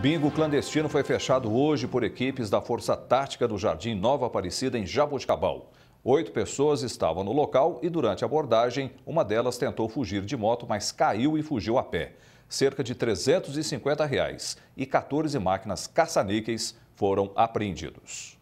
Bingo clandestino foi fechado hoje por equipes da Força Tática do Jardim Nova Aparecida, em Jaboticabal. Oito pessoas estavam no local e, durante a abordagem, uma delas tentou fugir de moto, mas caiu e fugiu a pé. Cerca de 350 reais e 14 máquinas caça-níqueis foram apreendidos.